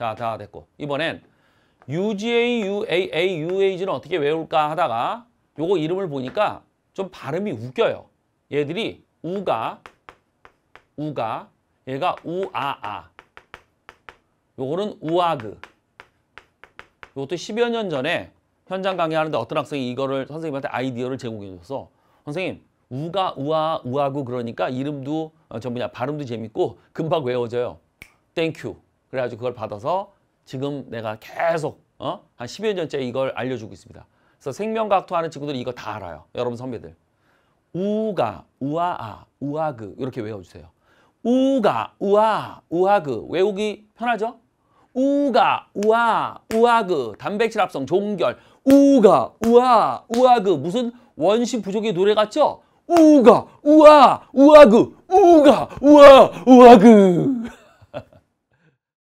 자, 다 됐고. 이번엔 UGA, UAA, UAG는 어떻게 외울까 하다가 요거 이름을 보니까 좀 발음이 웃겨요. 얘들이 우가, 우가, 얘가 우아아. 요거는 우아그. 요것도 10여 년 전에 현장 강의하는데 어떤 학생이 이거를 선생님한테 아이디어를 제공해줘서 선생님 우가 우아 우아고 그러니까 이름도 어, 전부 다 발음도 재밌고 금방 외워져요. 땡큐. 그래가지고 그걸 받아서 지금 내가 계속 어? 한 10여 년째 이걸 알려주고 있습니다. 그래서 생명과학투하는 친구들이 이거 다 알아요. 여러분 선배들. 우가, 우아아, 우아그 이렇게 외워주세요. 우가, 우아, 우아그 외우기 편하죠? 우가, 우아, 우아그 단백질 합성, 종결 우가, 우아, 우아그 무슨 원시 부족의 노래 같죠? 우가, 우아, 우아그 우가, 우아, 우아그